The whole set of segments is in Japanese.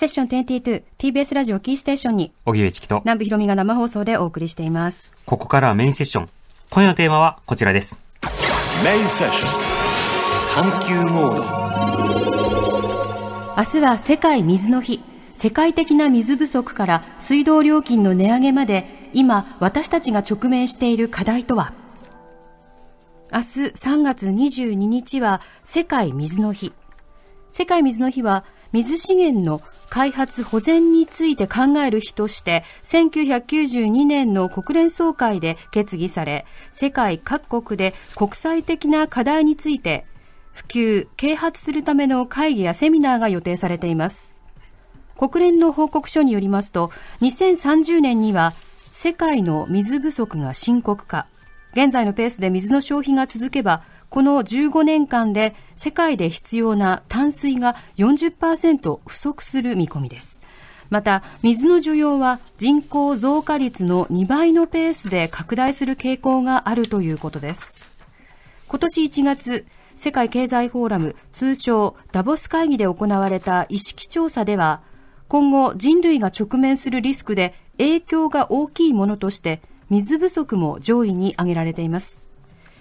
セッション 22TBS ラジオキーステーションに、小木上知と南部ひろみが生放送でお送りしています。ここからはメインセッション。今夜のテーマはこちらです。メインセッション。探求モード。明日は世界水の日。世界的な水不足から水道料金の値上げまで、今私たちが直面している課題とは明日3月22日は世界水の日。世界水の日は水資源の開発保全について考える日として1992年の国連総会で決議され世界各国で国際的な課題について普及・啓発するための会議やセミナーが予定されています国連の報告書によりますと2030年には世界の水不足が深刻化現在のペースで水の消費が続けばこの15年間で世界で必要な淡水が40%不足する見込みです。また、水の需要は人口増加率の2倍のペースで拡大する傾向があるということです。今年1月、世界経済フォーラム通称ダボス会議で行われた意識調査では、今後人類が直面するリスクで影響が大きいものとして、水不足も上位に挙げられています。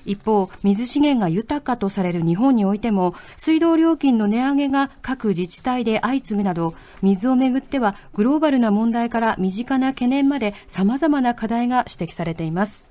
一方、水資源が豊かとされる日本においても、水道料金の値上げが各自治体で相次ぐなど、水をめぐってはグローバルな問題から身近な懸念まで様々な課題が指摘されています。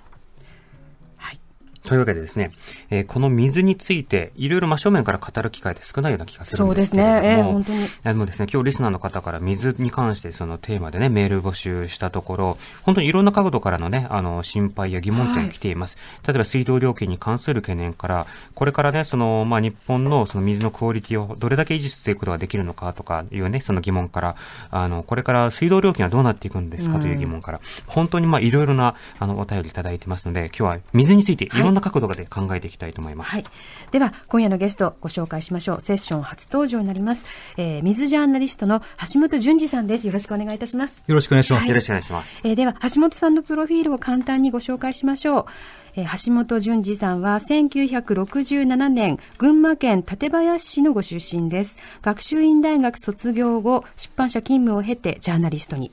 というわけでですね、えー、この水について、いろいろ真正面から語る機会って少ないような気がするんですけれども、そうですね、えー、本当に。でもですね、今日リスナーの方から水に関してそのテーマでね、メール募集したところ、本当にいろんな角度からのね、あの、心配や疑問点が来ています。はい、例えば水道料金に関する懸念から、これからね、その、まあ、日本のその水のクオリティをどれだけ維持していくことができるのかとかいうね、その疑問から、あの、これから水道料金はどうなっていくんですかという疑問から、うん、本当にまあ、いろいろな、あの、お便りいただいてますので、今日は水についていろんなな角度で考えていきたいと思います。はい、では、今夜のゲストご紹介しましょう。セッション初登場になります。えー、水ジャーナリストの橋本淳二さんです。よろしくお願いいたします。よろしくお願いします。はい、よろしくお願いします。えー、では、橋本さんのプロフィールを簡単にご紹介しましょう。えー、橋本淳二さんは1967年、群馬県館林市のご出身です。学習院大学卒業後、出版社勤務を経てジャーナリストに。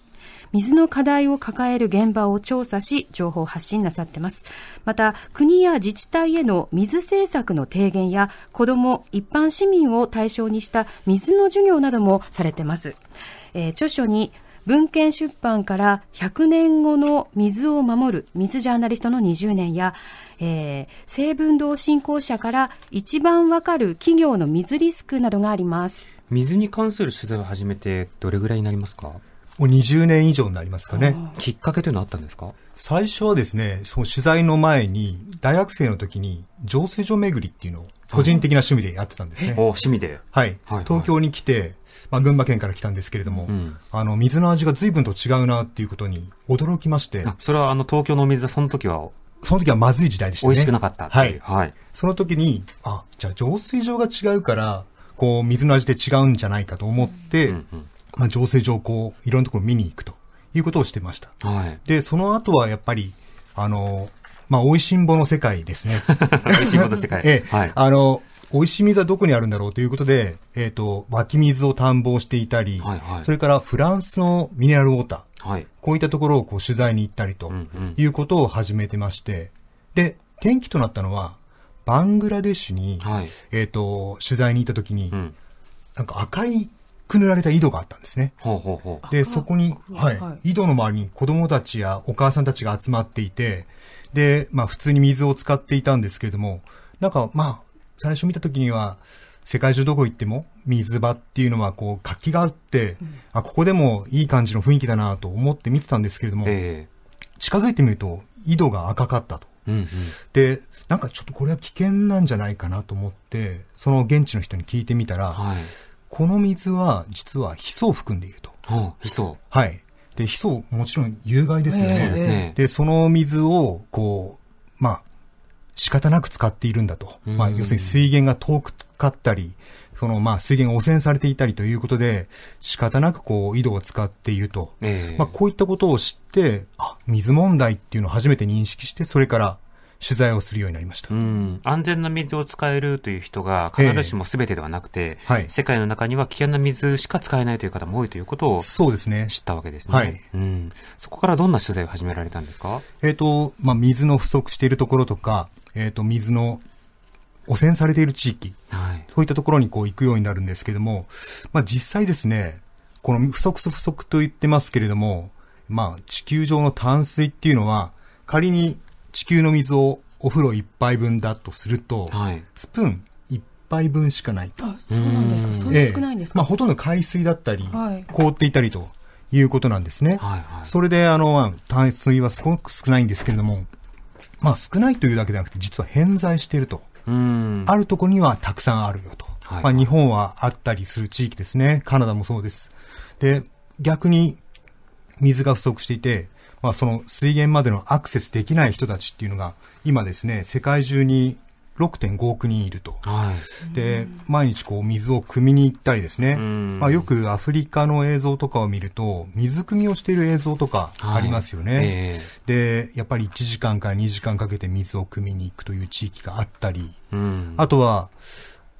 水の課題を抱える現場を調査し、情報発信なさってます。また、国や自治体への水政策の提言や、子ども、一般市民を対象にした水の授業などもされてます。えー、著書に、文献出版から100年後の水を守る水ジャーナリストの20年や、えー、成分同振興者から一番わかる企業の水リスクなどがあります。水に関する取材を始めてどれぐらいになりますかもう20年以上になりますかね。きっかけというのはあったんですか最初はですね、その取材の前に、大学生の時に浄水場巡りっていうのを個人的な趣味でやってたんですね。はい、趣味で、はい、はい、東京に来て、まあ、群馬県から来たんですけれども、うん、あの、水の味が随分と違うなっていうことに驚きまして。それはあの、東京のお水はその時はその時はまずい時代でしたね。美味しくなかったはい。はい。その時に、あ、じゃあ浄水場が違うから、こう、水の味で違うんじゃないかと思って、うんうんまあ、情勢上こう、いろんなところ見に行くということをしてました。はい、で、その後はやっぱり、あの、まあ、美味しんぼの世界ですね。美味しんぼの世界。ええ、はい、あの、美味し水はどこにあるんだろうということで、えっ、ー、と、湧き水を探訪していたり、はいはい、それからフランスのミネラルウォーター、はい、こういったところをこう取材に行ったりということを始めてまして、で、転機となったのは、バングラデシュに、はい、えっ、と、取材に行った時に、うん、なんか赤いく塗られた井戸があったんですね。ほうほうほうで、そこに、はい、井戸の周りに子供たちやお母さんたちが集まっていて、で、まあ普通に水を使っていたんですけれども、なんかまあ、最初見た時には、世界中どこ行っても水場っていうのはこう活気があって、うん、あ、ここでもいい感じの雰囲気だなと思って見てたんですけれども、えー、近づいてみると井戸が赤かったと。うんうん、でなんかちょっとこれは危険なんじゃないかなと思ってその現地の人に聞いてみたら、はい、この水は実はヒ素を含んでいると。ヒ素はい。で、ヒ素、もちろん有害ですよね。そうですね。で、その水を、こう、まあ、仕方なく使っているんだと。まあ、要するに水源が遠かったり、その、まあ、水源が汚染されていたりということで、仕方なくこう、井戸を使っていると。えー、まあ、こういったことを知って、あ、水問題っていうのを初めて認識して、それから取材をするようになりました、うん、安全な水を使えるという人が必ずしもすべてではなくて、えーはい、世界の中には危険な水しか使えないという方も多いということをそうですね知ったわけですね、はい、うん、そこからどんな取材を始められたんですか、えーとまあ、水の不足しているところとか、えー、と水の汚染されている地域、はい、そういったところにこう行くようになるんですけれども、まあ、実際ですね、この不足不足と言ってますけれども、まあ、地球上の淡水っていうのは、仮に地球の水をお風呂一杯分だとすると、はい、スプーン一杯分しかないと。そうなんですか。それ少ないんですか、まあ、ほとんど海水だったり、はい、凍っていたりということなんですね。はいはい、それで、あの、淡水はすごく少ないんですけれども、まあ、少ないというだけではなくて、実は偏在していると。あるところにはたくさんあるよと。はいはい、まあ、日本はあったりする地域ですね。カナダもそうです。で、逆に水が不足していて、まあ、その水源までのアクセスできない人たちっていうのが、今ですね、世界中に6.5億人いると、はい、で毎日こう水を汲みに行ったりですね、まあ、よくアフリカの映像とかを見ると水汲みをしている映像とかありますよね、はいえー、でやっぱり1時間から2時間かけて水を汲みに行くという地域があったり、あとは、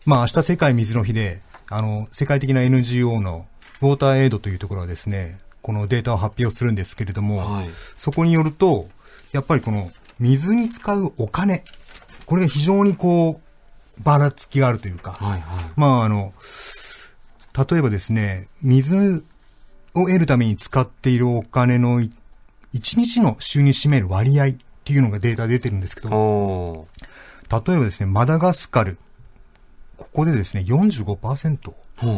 まあ明日世界水の日であの世界的な NGO のウォーターエイドというところはですねこのデータを発表するんですけれども、はい、そこによると、やっぱりこの水に使うお金、これが非常にこう、ばらつきがあるというか、はいはい、まああの、例えばですね、水を得るために使っているお金の1日の収入占める割合っていうのがデータ出てるんですけど、例えばですね、マダガスカル、ここでですね、45%。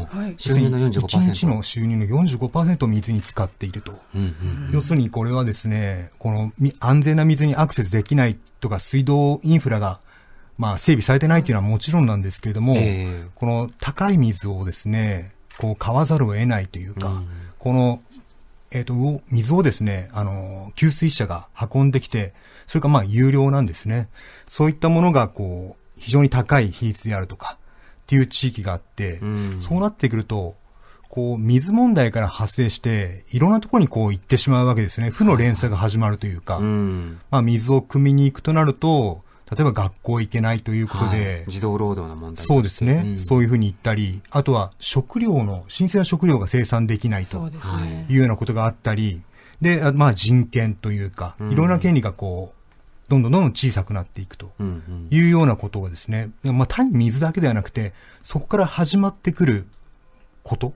はい、収入の45%。1日の収入の45%を水に使っていると。要するにこれはですね、この安全な水にアクセスできないとか、水道インフラがまあ、整備されてないというのはもちろんなんですけれども、えー、この高い水をですね、こう買わざるを得ないというか、うん、この、えっ、ー、と、水をですね、あの、給水車が運んできて、それがまあ有料なんですね。そういったものが、こう、非常に高い比率であるとか、っていう地域があって、うん、そうなってくると、こう、水問題から発生して、いろんなところにこう行ってしまうわけですね。負の連鎖が始まるというか、はい、まあ水を汲みに行くとなると、例えば学校行けないということで、はい、児童労働の問題そうですね、うん、そういうふうに行ったり、あとは食料の、新鮮な食料が生産できないというようなことがあったり、で、まあ人権というか、いろんな権利がこう、どんどんどんどん小さくなっていくというようなことがですね、まあ、単に水だけではなくて、そこから始まってくること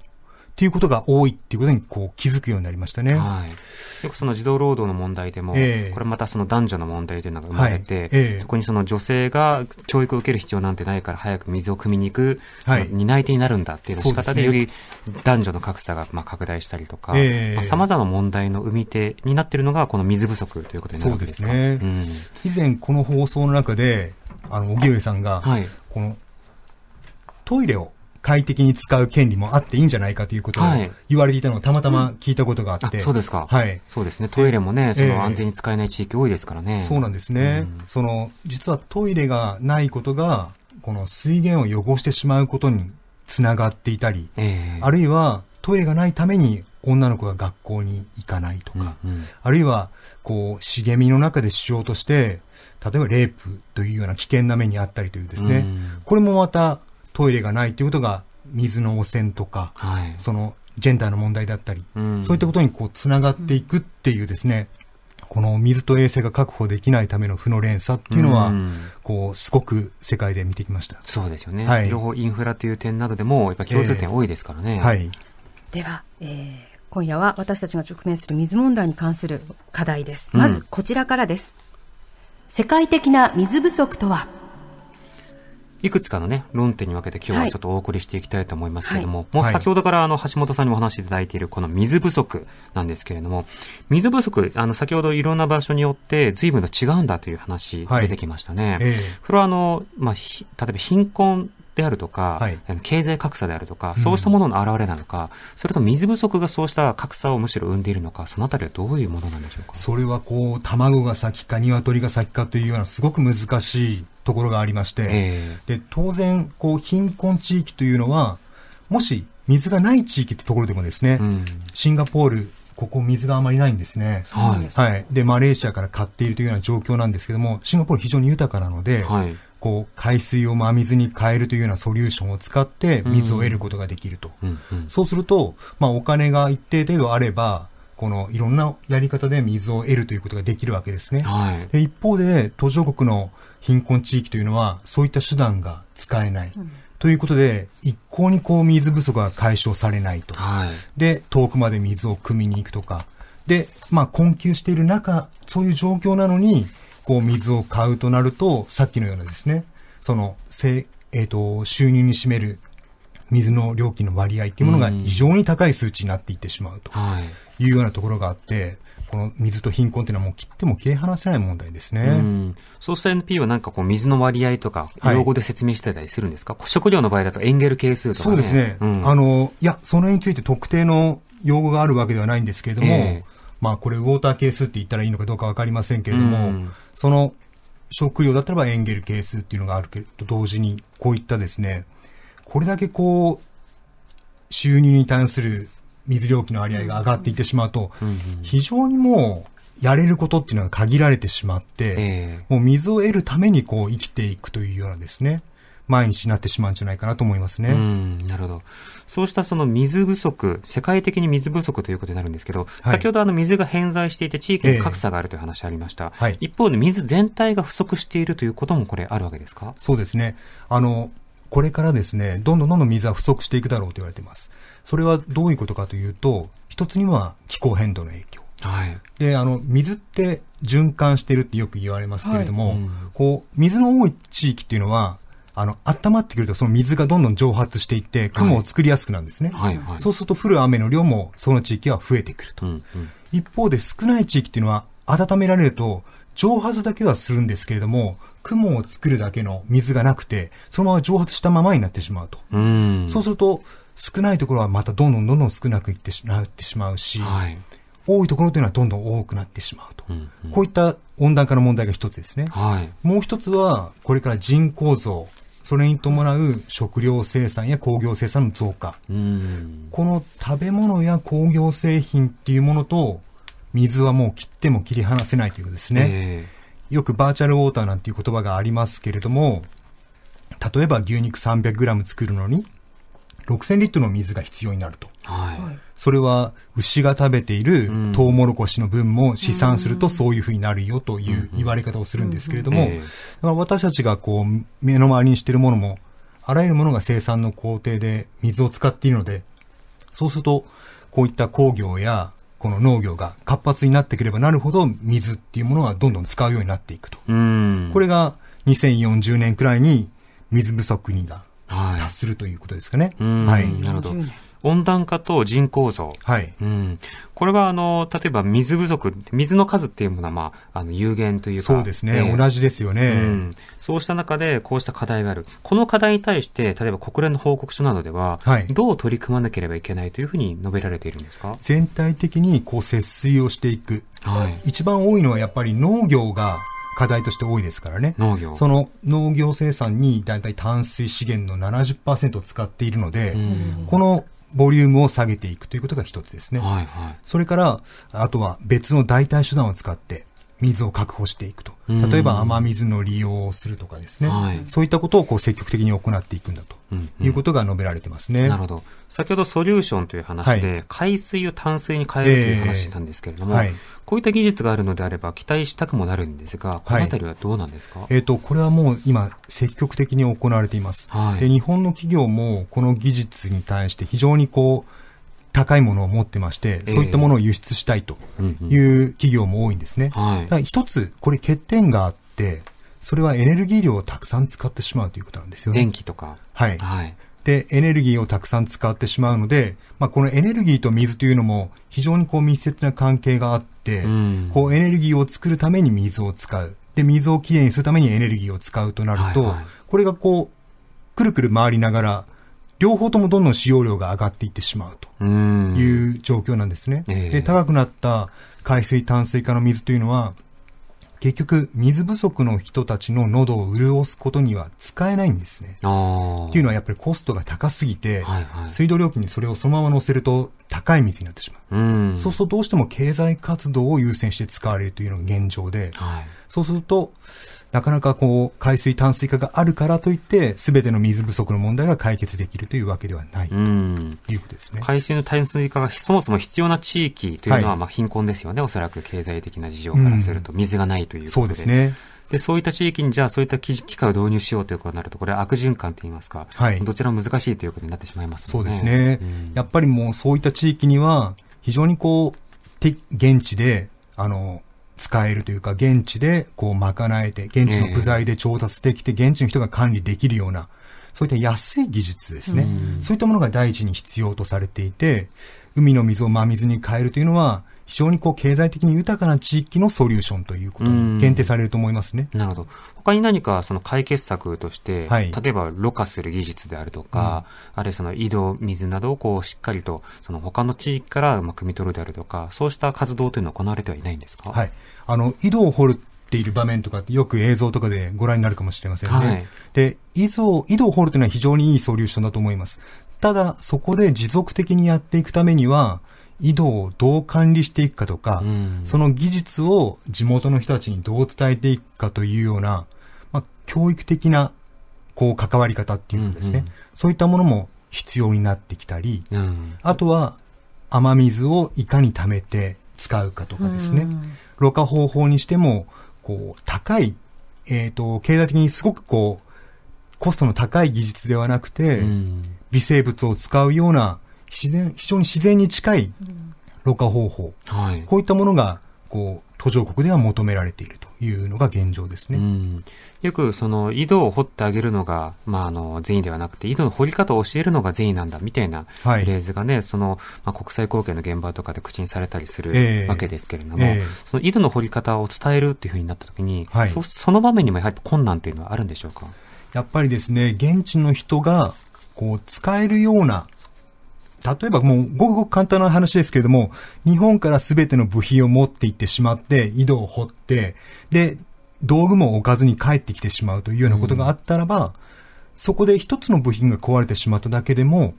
っていうことが多いっていうことにこう気づくようになりましたね。はい、よくその児童労働の問題でも、えー、これまたその男女の問題というのが生まれて、はいえー、そにその女性が教育を受ける必要なんてないから早く水を汲みに行く、はい、担い手になるんだっていう仕方でより男女の格差がまあ拡大したりとか、さまざ、あ、まな問題の生み手になっているのがこの水不足ということになるわけですか。すねうん、以前この放送の中であの荻上さんが、はい、このトイレを快適に使う権利もあっていいんじゃないかということを言われていたのをたまたま聞いたことがあって、はいうん、そうですか、はい、そうですね、トイレもね、その安全に使えない地域、多いですからね、えー、そうなんですね、うん、その実はトイレがないことが、この水源を汚してしまうことにつながっていたり、えー、あるいはトイレがないために女の子が学校に行かないとか、うんうん、あるいはこう茂みの中でしようとして例えばレイプというような危険な目にあったりというですね、これもまたトイレがないということが水の汚染とか、はい、そのジェンダーの問題だったり、うん、そういったことにこうつながっていくっていうですね、この水と衛生が確保できないための負の連鎖っていうのは、うん、こう、すごく世界で見てきました。そうですよね。はい、両方インフラという点などでも、やっぱ共通点多いですからね。えー、はい。では、えー、今夜は私たちが直面する水問題に関する課題です。まずこちらからです。うん、世界的な水不足とはいくつかのね、論点に分けて今日はちょっとお送りしていきたいと思いますけれども、はい、もう先ほどからあの、橋本さんにお話しいただいているこの水不足なんですけれども、水不足、あの、先ほどいろんな場所によって随分と違うんだという話出てきましたね。はいえー、それはあの、まあ、例えば貧困であるとか、はい、経済格差であるとか、そうしたものの表れなのか、うん、それと水不足がそうした格差をむしろ生んでいるのか、そのあたりはどういうものなんでしょうかそれはこう、卵が先か、鶏が先かというような、すごく難しいところがありまして、えー、で当然こう貧困地域というのはもし水がない地域ってところでもですね、うん、シンガポールここ水があまりないんですね、はい、はい、でマレーシアから買っているというような状況なんですけどもシンガポール非常に豊かなので、はい、こう海水を真水に変えるというようなソリューションを使って水を得ることができると、うんうんうん、そうすると、まあ、お金が一定程度あればこのいろんなやり方で水を得るということができるわけですね。はい、で一方で、途上国の貧困地域というのは、そういった手段が使えない。うん、ということで、一向にこう水不足が解消されないと。はい、で、遠くまで水を汲みに行くとか。で、まあ困窮している中、そういう状況なのに、こう水を買うとなると、さっきのようなですね、その、えっ、ー、と、収入に占める水の料金の割合っていうものが非常に高い数値になっていってしまうというようなところがあって、この水と貧困というのはもう切っても切り離せない問題ですね。うん、そうした NP はなんかこう水の割合とか、用語で説明してたりするんですか、はい、食料の場合だとエンゲル係数とか、ね、そうですね、うん、あの、いや、その辺について特定の用語があるわけではないんですけれども、えー、まあこれウォーター係数って言ったらいいのかどうかわかりませんけれども、うん、その食料だったらばエンゲル係数っていうのがあるけど、同時にこういったですね、これだけこう、収入に対する水料金の割合が上がっていってしまうと、非常にもう、やれることっていうのは限られてしまって、もう水を得るためにこう生きていくというようなですね、毎日になってしまうんじゃないかなと思いますね。なるほど。そうしたその水不足、世界的に水不足ということになるんですけど、はい、先ほどあの水が偏在していて地域の格差があるという話ありました。えーはい、一方で水全体が不足しているということもこれあるわけですかそうですね。あの、これからですね、どんどんどんどん水は不足していくだろうと言われています。それはどういうことかというと、一つには気候変動の影響。はい、であの水って循環してるってよく言われますけれども、はいうん、こう水の多い地域っていうのはあの温まってくるとその水がどんどん蒸発していって雲を作りやすくなるんですね、はいはいはい、そうすると降る雨の量もその地域は増えてくると、うんうん、一方で少ない地域っていうのは温められると蒸発だけはするんですけれども、雲を作るだけの水がなくて、そのまま蒸発したままになってしまうと。うそうすると、少ないところはまたどんどんどんどん少なくいってしなってしまうし、はい、多いところというのはどんどん多くなってしまうと。うんうん、こういった温暖化の問題が一つですね。はい、もう一つは、これから人口増、それに伴う食料生産や工業生産の増加。この食べ物や工業製品っていうものと水はもう切っても切り離せないというですね、えー、よくバーチャルウォーターなんていう言葉がありますけれども、例えば牛肉 300g 作るのに、6000リットルの水が必要になると。はい、それは牛が食べているトウモロコシの分も試算するとそういうふうになるよという言われ方をするんですけれども、私たちがこう目の周りにしているものも、あらゆるものが生産の工程で水を使っているので、そうするとこういった工業やこの農業が活発になってくればなるほど、水っていうものはどんどん使うようになっていくと。これが2040年くらいに水不足にが達するということですかね。はい。はい、なるほど。温暖化と人口増。はい。うん。これは、あの、例えば水不足、水の数っていうものは、まあ、あの、有限というか。そうですね。えー、同じですよね。うん。そうした中で、こうした課題がある。この課題に対して、例えば国連の報告書などでは、はい、どう取り組まなければいけないというふうに述べられているんですか全体的に、こう、節水をしていく。はい。一番多いのは、やっぱり農業が、課題として多いですからね。農業。その農業生産に大体淡水資源の70%を使っているので、このボリュームを下げていくということが一つですね。はいはい、それから、あとは別の代替手段を使って、水を確保していくと。例えば雨水の利用をするとかですね。はい、そういったことをこう積極的に行っていくんだと。いうことが述べられてますね、なるほど。先ほどソリューションという話で、海水を淡水に変えるという話したんですけれども、えーはい、こういった技術があるのであれば期待したくもなるんですが、このあたりはどうなんですか、えっ、ー、と、これはもう今積極的に行われています。で、日本の企業もこの技術に対して非常にこう、高いものを持ってまして、そういったものを輸出したいという企業も多いんですね。一つ、これ欠点があって、それはエネルギー量をたくさん使ってしまうということなんですよね。電気とか。はい。はい、で、エネルギーをたくさん使ってしまうので、まあ、このエネルギーと水というのも非常にこう密接な関係があって、うん、こうエネルギーを作るために水を使う。で、水をきれいにするためにエネルギーを使うとなると、はいはい、これがこう、くるくる回りながら、両方ともどんどん使用量が上がっていってしまうという状況なんですね。で、高くなった海水淡水化の水というのは、結局、水不足の人たちの喉を潤すことには使えないんですね。っていうのはやっぱりコストが高すぎて、はいはい、水道料金にそれをそのまま乗せると高い水になってしまう。うそうするとどうしても経済活動を優先して使われるというのが現状で、はい、そうすると、なかなかこう海水淡水化があるからといって、すべての水不足の問題が解決できるというわけではないということですね。海水の淡水化がそもそも必要な地域というのは、まあ貧困ですよね、おそらく経済的な事情からすると、水がないということで、うん、そうですね。で、そういった地域に、じゃあ、そういった機械を導入しようということになると、これ、悪循環といいますか、はい、どちらも難しいということになってしまいます、ね、そうですね、うん、やっぱりもう、そういった地域には、非常にこう、現地で、あの、使えるというか、現地でこう賄えて、現地の部材で調達できて、現地の人が管理できるような、そういった安い技術ですね。そういったものが第一に必要とされていて、海の水を真水に変えるというのは、非常にこう経済的に豊かな地域のソリューションということに限定されると思いますね。なるほど。他に何かその解決策として、はい、例えばろ過する技術であるとか、うん、あるいはその井戸、水などをこうしっかりとその他の地域からまあ汲み取るであるとか、そうした活動というのは行われてはいないんですかはい。あの、井戸を掘るている場面とかってよく映像とかでご覧になるかもしれませんね。はい、で、井戸を、井戸を掘るというのは非常にいいソリューションだと思います。ただ、そこで持続的にやっていくためには、井戸をどう管理していくかとか、うん、その技術を地元の人たちにどう伝えていくかというような、まあ、教育的なこう関わり方っていうかですね、うんうん、そういったものも必要になってきたり、うん、あとは雨水をいかに貯めて使うかとかですね、うん、ろ過方法にしてもこう高い、えっ、ー、と経済的にすごくこうコストの高い技術ではなくて、微生物を使うような自然、非常に自然に近いろ過方法、うんはい、こういったものが、こう、途上国では求められているというのが現状ですね。うん、よく、その、井戸を掘ってあげるのが、まあ、あの、善意ではなくて、井戸の掘り方を教えるのが善意なんだ、みたいなフレーズがね、はい、その、まあ、国際貢献の現場とかで口にされたりする、わけですけれども、えー、その井戸の掘り方を伝えるっていうふうになったときに、はい、そ、その場面にもやはり困難というのはあるんでしょうかやっぱりですね、現地の人が、こう、使えるような例えばもうごくごく簡単な話ですけれども、日本からすべての部品を持って行ってしまって、井戸を掘って、で、道具も置かずに帰ってきてしまうというようなことがあったらば、うん、そこで一つの部品が壊れてしまっただけでも、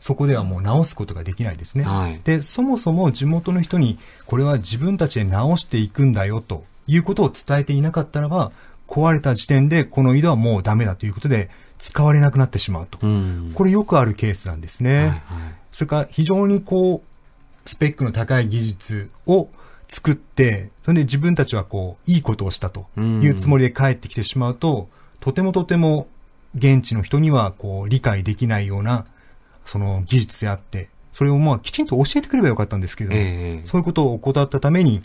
そこではもう直すことができないですね。はい、で、そもそも地元の人に、これは自分たちで直していくんだよということを伝えていなかったらば、壊れた時点でこの井戸はもうダメだということで、使われなくなってしまうと。これよくあるケースなんですね。はいはい、それから非常にこう、スペックの高い技術を作って、それで自分たちはこう、いいことをしたというつもりで帰ってきてしまうと、とてもとても現地の人にはこう、理解できないような、その技術であって、それをまあきちんと教えてくればよかったんですけど、えー、そういうことを怠ったために、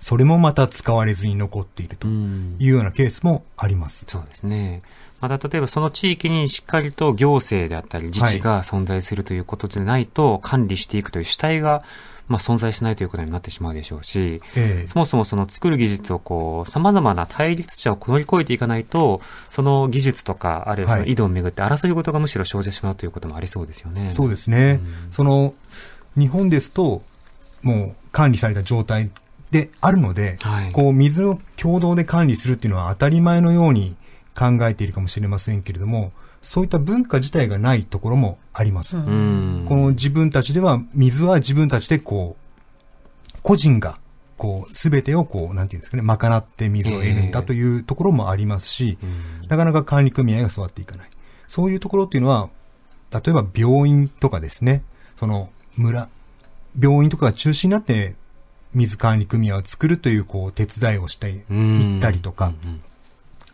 それもまた使われずに残っているというようなケースもあります。そうですね。また例えばその地域にしっかりと行政であったり自治が存在するということでないと管理していくという主体がまあ、存在しないということになってしまうでしょうし、えそもそもその作る技術をこう、様々な対立者を乗り越えていかないと、その技術とか、あるいはその井戸をめぐって争い事がむしろ生じてしまうということもありそうですよね。そうですね。うん、その、日本ですと、もう管理された状態であるので、はい、こう、水を共同で管理するっていうのは当たり前のように考えているかもしれませんけれども、そういった文化自体がないところもあります。この自分たちでは、水は自分たちでこう、個人が、こう、すべてをこう、なんていうんですかね、賄って水を得るんだというところもありますし、えー、なかなか管理組合が育っていかない。そういうところっていうのは、例えば病院とかですね、その村、病院とかが中心になって水管理組合を作るというこう手伝いをしていったりとか、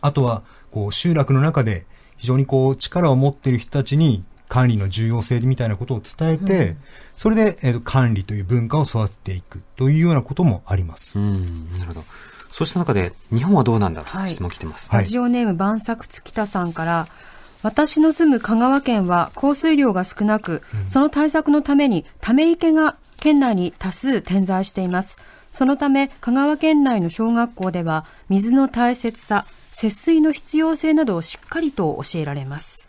あとはこう、集落の中で非常にこう、力を持っている人たちに管理の重要性みたいなことを伝えて、うん、それで、えー、管理という文化を育てていくというようなこともあります。うん、なるほど。そうした中で、日本はどうなんだと、はい、質問来てます。ラジオネーム、万作月田さんから、私の住む香川県は降水量が少なく、その対策のためにため池が県内に多数点在しています。そのため、香川県内の小学校では、水の大切さ、節水の必要性などをしっかりと教えられます。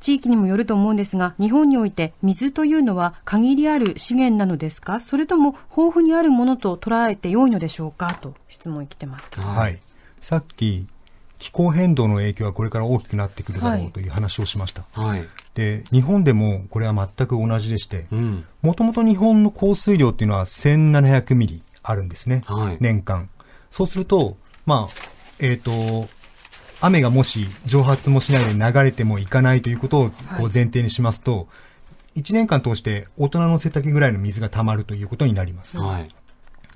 地域にもよると思うんですが、日本において水というのは限りある資源なのですかそれとも豊富にあるものと捉えて良いのでしょうかと質問来てますけど。はい。さっき、気候変動の影響はこれから大きくなってくるだろうという話をしました。はい。で、日本でもこれは全く同じでして、もともと日本の降水量っていうのは1700ミリあるんですね。はい、年間。そうすると、まあ、えっ、ー、と、雨がもし蒸発もしないで流れてもいかないということを前提にしますと、1年間通して大人の背丈ぐらいの水が溜まるということになります。はい、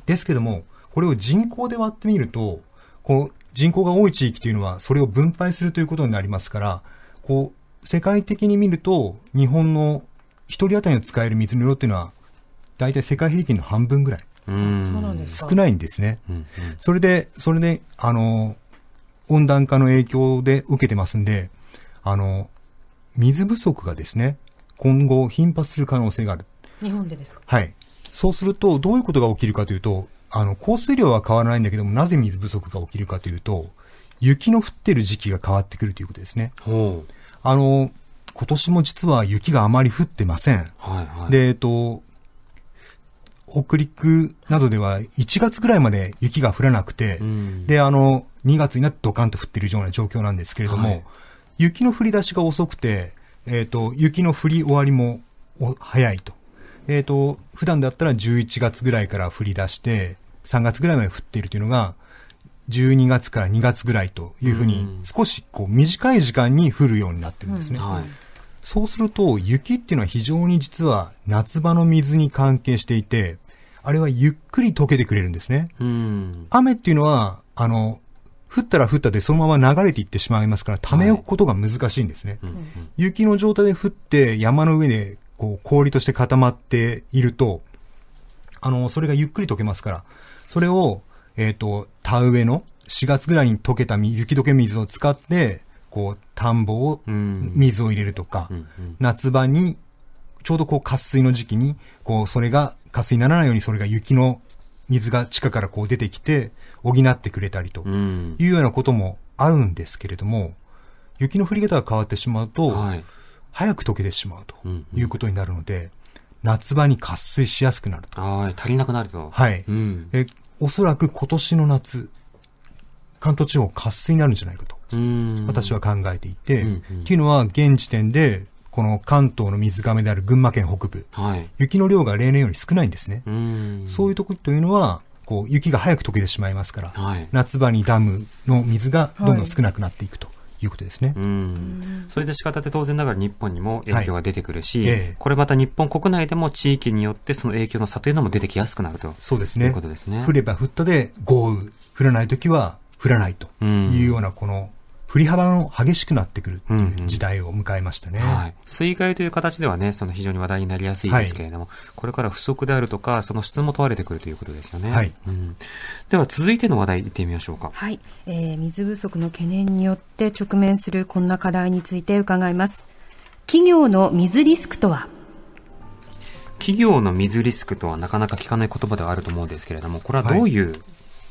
ですけども、これを人口で割ってみると、こう人口が多い地域というのはそれを分配するということになりますから、こう世界的に見ると日本の1人当たりの使える水の量というのは大体世界平均の半分ぐらい。少ないんですね。うんうん、それで、それで、あの、温暖化の影響で受けてますんで、あの、水不足がですね、今後頻発する可能性がある。日本でですかはい。そうすると、どういうことが起きるかというと、あの、降水量は変わらないんだけども、なぜ水不足が起きるかというと、雪の降ってる時期が変わってくるということですね。あの、今年も実は雪があまり降ってません。はいはい、で、えっと、北陸などでは1月ぐらいまで雪が降らなくて、うん、で、あの、2月になってドカンと降ってるような状況なんですけれども、はい、雪の降り出しが遅くて、えっ、ー、と、雪の降り終わりも早いと。えっ、ー、と、普段だったら11月ぐらいから降り出して、3月ぐらいまで降っているというのが、12月から2月ぐらいというふうに、少しこう短い時間に降るようになってるんですね。うんはい、そうすると、雪っていうのは非常に実は夏場の水に関係していて、あれはゆっくり溶けてくれるんですね。雨っていうのは、あの、降ったら降ったでそのまま流れていってしまいますから、溜め置くことが難しいんですね。はいうんうん、雪の状態で降って山の上でこう氷として固まっていると、あの、それがゆっくり溶けますから、それを、えっ、ー、と、田植えの4月ぐらいに溶けた雪解け水を使って、こう、田んぼを、水を入れるとか、うんうん、夏場に、ちょうどこう、渇水の時期に、こう、それが、渇水にならないようにそれが雪の水が地下からこう出てきて補ってくれたりというようなこともあるんですけれども、雪の降り方が変わってしまうと、早く溶けてしまうということになるので、夏場に渇水しやすくなると。足りなくなると。はい、え。おそらく今年の夏、関東地方渇水になるんじゃないかと、私は考えていて、っていうのは現時点でこの関東の水がめである群馬県北部、はい、雪の量が例年より少ないんですね。うそういうとこというのは、こう雪が早く溶けてしまいますから、はい、夏場にダムの水がどんどん少なくなっていくと。いうことですね、はい、それで仕方って当然ながら日本にも影響が出てくるし、はいええ、これまた日本国内でも地域によってその影響の差というのも出てきやすくなるとそうですねいうことですね降れば降ったで豪雨降らない時は降らないというようなこの振り幅の激しくなってくるっていう時代を迎えましたね。うんうんはい、水害という形ではね、その非常に話題になりやすいですけれども、はい、これから不足であるとか、その質も問われてくるということですよね。はい、うん、では続いての話題行ってみましょうか。はい、えー、水不足の懸念によって直面するこんな課題について伺います。企業の水リスクとは企業の水リスクとはなかなか聞かない言葉ではあると思うんですけれども、これはどういう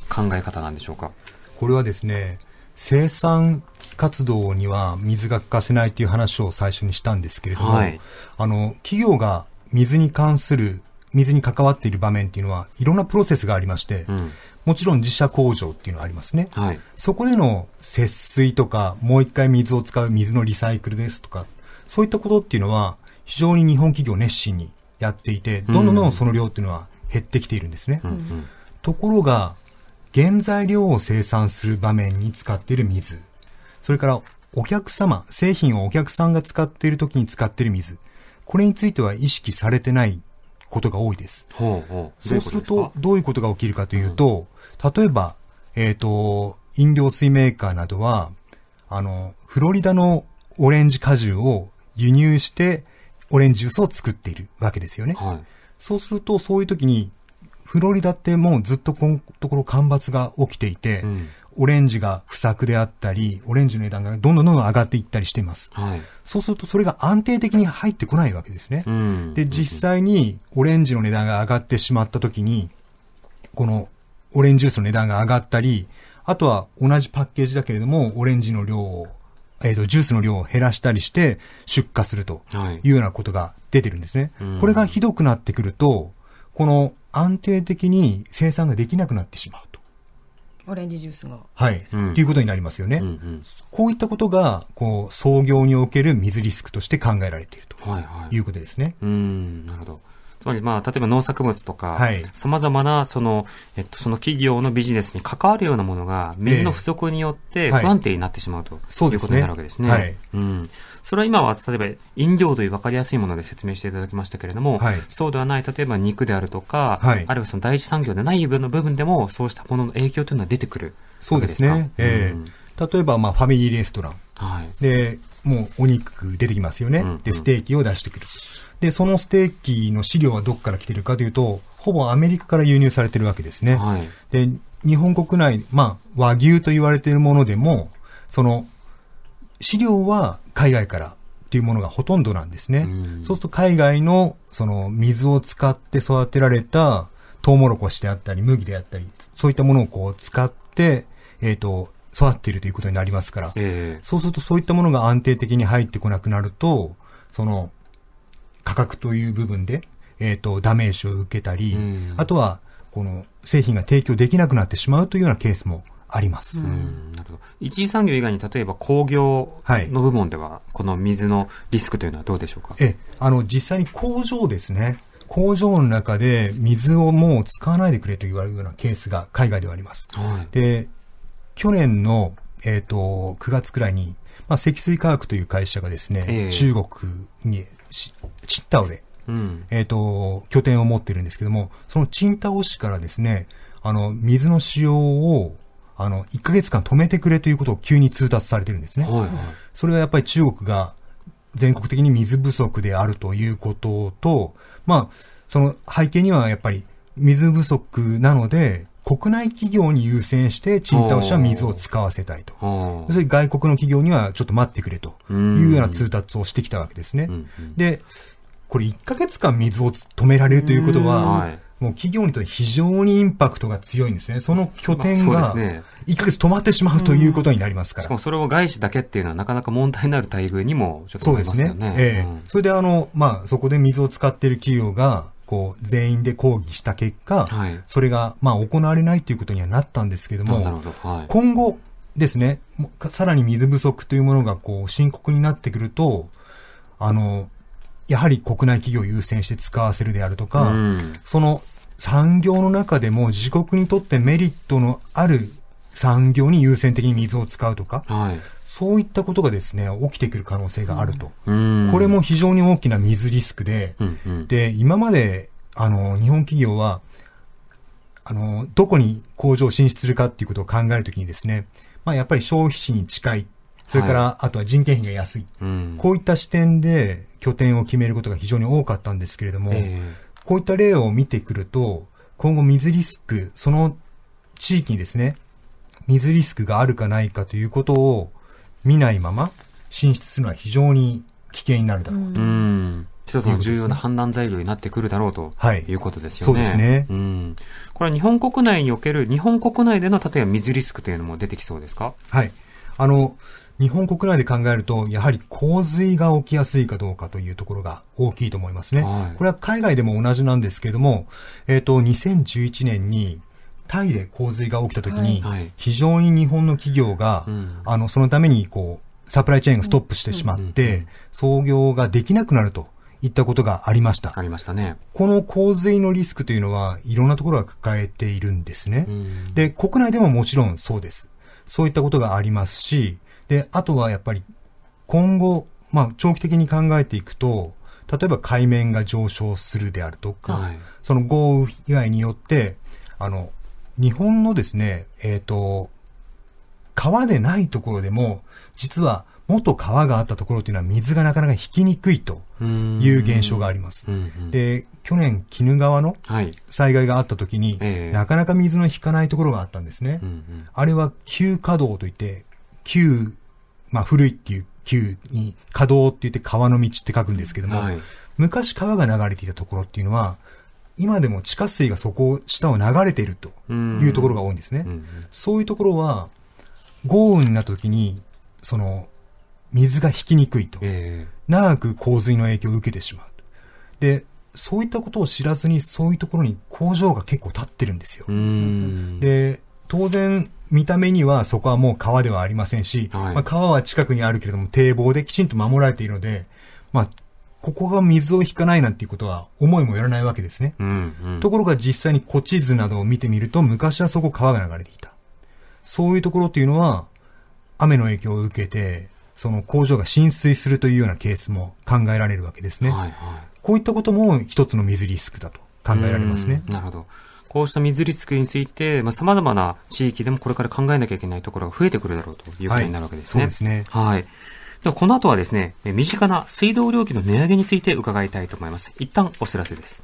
考え方なんでしょうか、はい、これはですね、生産活動には水が欠かせないという話を最初にしたんですけれども、はい、あの、企業が水に関する、水に関わっている場面っていうのは、いろんなプロセスがありまして、うん、もちろん自社工場っていうのはありますね。はい、そこでの節水とか、もう一回水を使う水のリサイクルですとか、そういったことっていうのは、非常に日本企業熱心にやっていて、どんどんどんその量っていうのは減ってきているんですね。うんうん、ところが、原材料を生産する場面に使っている水それからお客様、製品をお客さんが使っている時に使っている水。これについては意識されてないことが多いです。ほうほうそうすると、どういうことが起きるかというと、うん、例えば、えっ、ー、と、飲料水メーカーなどは、あの、フロリダのオレンジ果汁を輸入して、オレンジジュースを作っているわけですよね。はい、そうすると、そういう時に、フロリダってもうずっとこのところ干ばつが起きていて、うん、オレンジが不作であったり、オレンジの値段がどんどんどんどん上がっていったりしています。はい、そうすると、それが安定的に入ってこないわけですね。うん、で、実際にオレンジの値段が上がってしまった時に、このオレンジジュースの値段が上がったり、あとは同じパッケージだけれども、オレンジの量を、えっ、ー、と、ジュースの量を減らしたりして出荷するというようなことが出てるんですね。はい、これがひどくなってくると、この安定的に生産ができなくなってしまうと。オレンジジュースが。はい。と、うん、いうことになりますよね。うんうん、こういったことが、こう、創業における水リスクとして考えられているということですね。はいはい、うん、なるほど。つまり、まあ、例えば農作物とか、さまざまな、その、えっと、その企業のビジネスに関わるようなものが、水の不足によって不安定になってしまうと、えー、いうことになるわけですね。はい、うん。それは今は例えば飲料という分かりやすいもので説明していただきましたけれども、はい、そうではない、例えば肉であるとか、はい、あるいはその第一産業でない部分でも、そうしたものの影響というのは出てくるそうですね。えー、うん、例えば、まあ、ファミリーレストラン。はい、で、もうお肉出てきますよね。うんうん、で、ステーキを出してくる。で、そのステーキの飼料はどこから来てるかというと、ほぼアメリカから輸入されてるわけですね。はい、で、日本国内、まあ、和牛と言われているものでも、その飼料は海外からっていうものがほとんどなんですね。うん、そうすると海外のその水を使って育てられたトウモロコシであったり麦であったり、そういったものをこう使って、えっ、ー、と、育っているということになりますから、えー、そうするとそういったものが安定的に入ってこなくなると、その価格という部分で、えっ、ー、と、ダメージを受けたり、うん、あとは、この製品が提供できなくなってしまうというようなケースもあります、うん、なるほど一次産業以外に例えば工業の部門では、はい、この水のリスクというのはどうでしょうかえあの実際に工場ですね工場の中で水をもう使わないでくれと言われるようなケースが海外ではあります、はい、で去年の、えーと、9月くらいに、まあ、積水化学という会社がですね、えー、中国にチッタオで、うん、えーと、と拠点を持ってるんですけどもそのチンタオ市からですねあの水の使用をあの、1ヶ月間止めてくれということを急に通達されてるんですね。はいそれはやっぱり中国が全国的に水不足であるということと、まあ、その背景にはやっぱり水不足なので、国内企業に優先して賃貸しは水を使わせたいと。外国の企業にはちょっと待ってくれというような通達をしてきたわけですね。で、これ1ヶ月間水を止められるということは、もう企業にとって非常にインパクトが強いんですね。その拠点が、1ヶ月止まってしまうということになりますから。まあ、そねうん、それを外資だけっていうのはなかなか問題になる待遇にもちょっと思いますよね。そうですね。ええーうん、それであの、まあ、そこで水を使っている企業が、こう、全員で抗議した結果、はい、それが、まあ、行われないということにはなったんですけども、なるほどはい、今後ですね、さらに水不足というものが、こう、深刻になってくると、あの、やはり国内企業を優先して使わせるであるとか、うん、その産業の中でも自国にとってメリットのある産業に優先的に水を使うとか、はい、そういったことがですね、起きてくる可能性があると。うん、これも非常に大きな水リスクで、うんうん、で、今まで、あの、日本企業は、あの、どこに工場を進出するかっていうことを考えるときにですね、まあやっぱり消費地に近い、それから、あとは人件費が安い、い、こういった視点で、拠点を決めることが非常に多かったんですけれども、えー、こういった例を見てくると、今後水リスク、その地域にですね、水リスクがあるかないかということを見ないまま進出するのは非常に危険になるだろうと。うん一つの重要な判断材料になってくるだろうということですよね。はい、そうですね、うん。これは日本国内における、日本国内での例えば水リスクというのも出てきそうですかはい。あの、日本国内で考えると、やはり洪水が起きやすいかどうかというところが大きいと思いますね。はい、これは海外でも同じなんですけれども、えっ、ー、と、2011年に、タイで洪水が起きた時に、非常に日本の企業が、はい、あの、そのために、こう、サプライチェーンがストップしてしまって、創業ができなくなるといったことがありました。ありましたね。この洪水のリスクというのは、いろんなところが抱えているんですね。で、国内でももちろんそうです。そういったことがありますし、で、あとはやっぱり今後、まあ、長期的に考えていくと、例えば海面が上昇するであるとか、はい、その豪雨被害によって、あの、日本のですね、えっ、ー、と、川でないところでも、実は元川があったところというのは水がなかなか引きにくいという現象があります。で、去年、鬼怒川の災害があった時に、はい、なかなか水の引かないところがあったんですね。うんうん、あれは急稼働といって、旧、まあ古いっていう旧に、稼働って言って川の道って書くんですけども、はい、昔川が流れていたところっていうのは、今でも地下水がそこを、下を流れているというところが多いんですね。うんうん、そういうところは、豪雨になった時に、その、水が引きにくいと。えー、長く洪水の影響を受けてしまう。で、そういったことを知らずに、そういうところに工場が結構建ってるんですよ。で、当然、見た目にはそこはもう川ではありませんし、はい、まあ、川は近くにあるけれども堤防できちんと守られているので、まあ、ここが水を引かないなんていうことは思いもよらないわけですね。うんうん、ところが実際に古地図などを見てみると、昔はそこ川が流れていた。そういうところっていうのは、雨の影響を受けて、その工場が浸水するというようなケースも考えられるわけですね。はいはい、こういったことも一つの水リスクだと。考えられますね。なるほど。こうした水リスクについて、まあ、様々な地域でもこれから考えなきゃいけないところが増えてくるだろうということになるわけですね。はい、そうですね。はい。では、この後はですね、身近な水道料金の値上げについて伺いたいと思います。一旦お知らせです。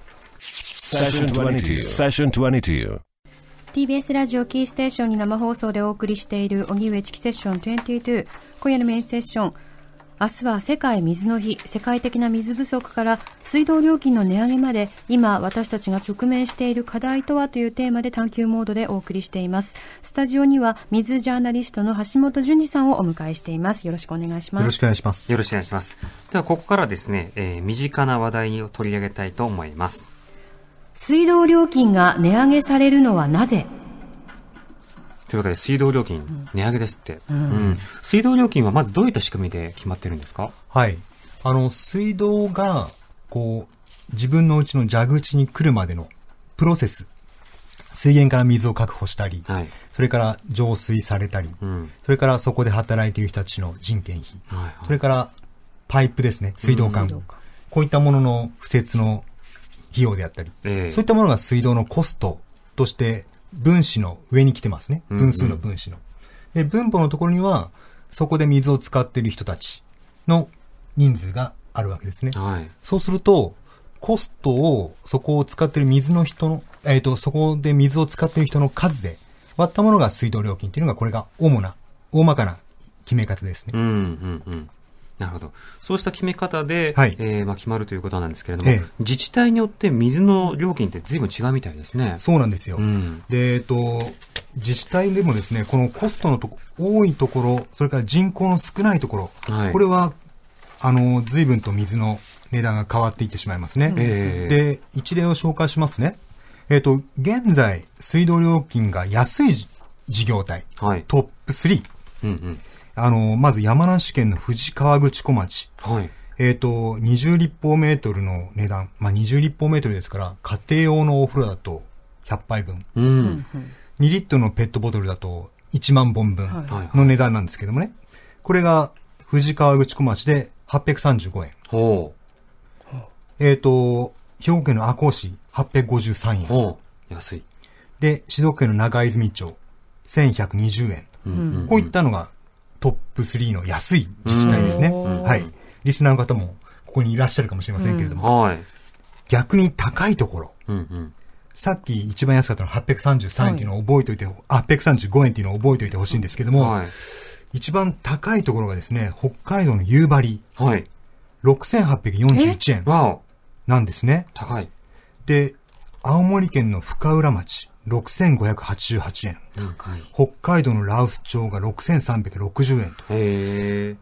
TBS ラジオキーステーションに生放送でお送りしている荻上チキセッション22今夜のメインセッション明日は世界水の日、世界的な水不足から水道料金の値上げまで、今私たちが直面している課題とはというテーマで探求モードでお送りしています。スタジオには水ジャーナリストの橋本淳二さんをお迎えしています。よろしくお願いします。よろしくお願いします。よろしくお願いします。ではここからですね、えー、身近な話題を取り上げたいと思います。水道料金が値上げされるのはなぜということで、水道料金、値上げですって、うん、うん、水道料金はまずどういった仕組みで決まってるんですかはい。あの、水道が、こう、自分のうちの蛇口に来るまでのプロセス。水源から水を確保したり、はい、それから浄水されたり、うん、それからそこで働いている人たちの人件費、はいはい、それからパイプですね、水道管。うん、こういったものの不設の費用であったり、えー、そういったものが水道のコストとして分子の上に来てますね。分数の分子の。うんうん、で、分母のところには、そこで水を使っている人たちの人数があるわけですね。はい、そうすると、コストをそこを使っている水の人の、えっ、ー、と、そこで水を使っている人の数で割ったものが水道料金っていうのが、これが主な、大まかな決め方ですね。うんうんうんなるほど。そうした決め方で、はい、えー、まあ、決まるということなんですけれども、ええ、自治体によって水の料金ってずいぶん違うみたいですね。そうなんですよ。うん、で、えっと、自治体でもですね、このコストのと多いところ、それから人口の少ないところ、はい、これは、あの、ぶんと水の値段が変わっていってしまいますね。えー、で、一例を紹介しますね。えっ、ー、と、現在、水道料金が安い事業体、はい、トップ3、うんうん、あの、まず山梨県の富士口湖町。はい。えっ、ー、と、20立方メートルの値段。まあ、20立方メートルですから、家庭用のお風呂だと100杯分。うん。2リットルのペットボトルだと1万本分の値段なんですけどもね。はいはい、これが、富士口湖町で835円。ほう。えっ、ー、と、兵庫県の赤穂市853円。ほう。安い。で、静岡県の長泉町1120円。うん、こういったのがトップ3の安い自治体ですね。はい。リスナーの方もここにいらっしゃるかもしれませんけれども。はい、逆に高いところ。うんうんさっき一番安かったのは833円っていうのを覚えておいて、はい、835円っていうのを覚えておいてほしいんですけども、はい、一番高いところがですね、北海道の夕張。はい。6841円。なんですね。高い。で、青森県の深浦町。6588円。高い。北海道の羅臼町が6360円と。へ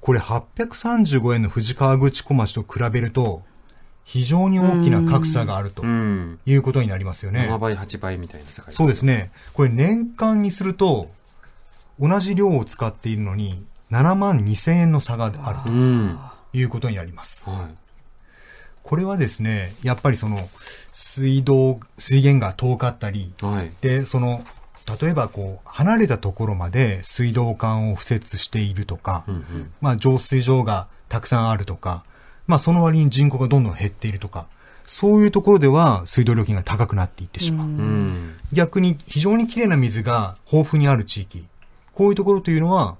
これ835円の藤川口小町と比べると、非常に大きな格差があるということになりますよね。7倍、8倍みたいな世界そうですね。これ年間にすると、同じ量を使っているのに、7万2000円の差があるということになります。はいこれはですね、やっぱりその、水道、水源が遠かったり、はい、で、その、例えばこう、離れたところまで水道管を敷設しているとか、うんうん、まあ、浄水場がたくさんあるとか、まあ、その割に人口がどんどん減っているとか、そういうところでは水道料金が高くなっていってしまう。う逆に非常にきれいな水が豊富にある地域、こういうところというのは、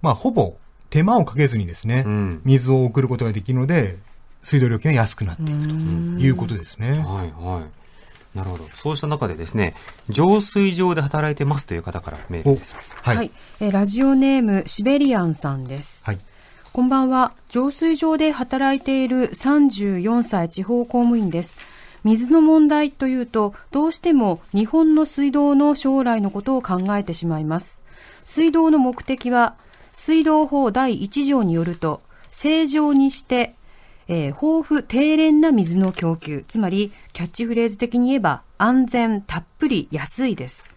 まあ、ほぼ手間をかけずにですね、うん、水を送ることができるので、水道料金は安くなっていくということですね。はいはい。なるほど。そうした中でですね、浄水場で働いてますという方からメールです。はい、はい、えラジオネームシベリアンさんです。はい。こんばんは。浄水場で働いている34歳地方公務員です。水の問題というと、どうしても日本の水道の将来のことを考えてしまいます。水道の目的は、水道法第1条によると、正常にしてえー、豊富、低廉な水の供給。つまり、キャッチフレーズ的に言えば、安全、たっぷり、安いです。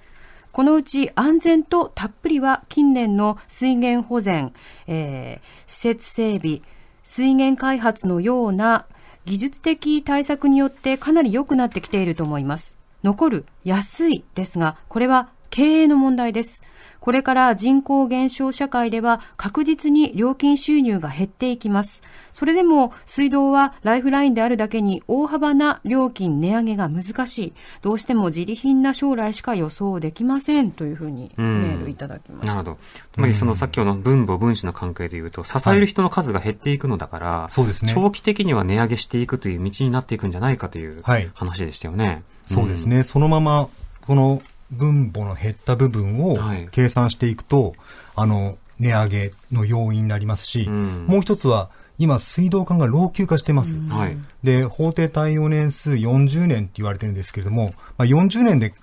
このうち安全とたっぷりは近年の水源保全、えー、施設整備、水源開発のような技術的対策によってかなり良くなってきていると思います。残る安いですが、これは経営の問題です。これから人口減少社会では確実に料金収入が減っていきます。それでも水道はライフラインであるだけに大幅な料金値上げが難しい。どうしても自利品な将来しか予想できませんというふうにメールいただきました。なるほど。つまりそのさっきの分母分子の関係でいうと、支える人の数が減っていくのだから、はい、そうですね。長期的には値上げしていくという道になっていくんじゃないかという話でしたよね。はい、そうですね。そのまま、この分母の減った部分を計算していくと、はい、あの、値上げの要因になりますし、うん、もう一つは、今、水道管が老朽化してます。うん、で、法定対応年数40年って言われてるんですけれども、まあ、40年で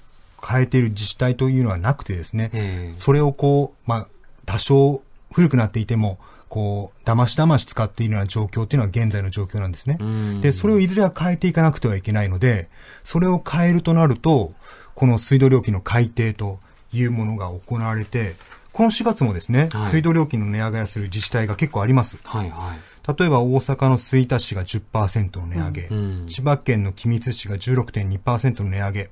変えている自治体というのはなくてですね、えー、それをこう、まあ、多少古くなっていても、こう、騙し騙し使っているような状況っていうのは現在の状況なんですね。で、それをいずれは変えていかなくてはいけないので、それを変えるとなると、この水道料金の改定というものが行われて、この4月もですね、はい、水道料金の値上げをする自治体が結構あります。はいはい、例えば大阪の吹田市が10%の値上げ、うんうん、千葉県の君津市が16.2%の値上げ、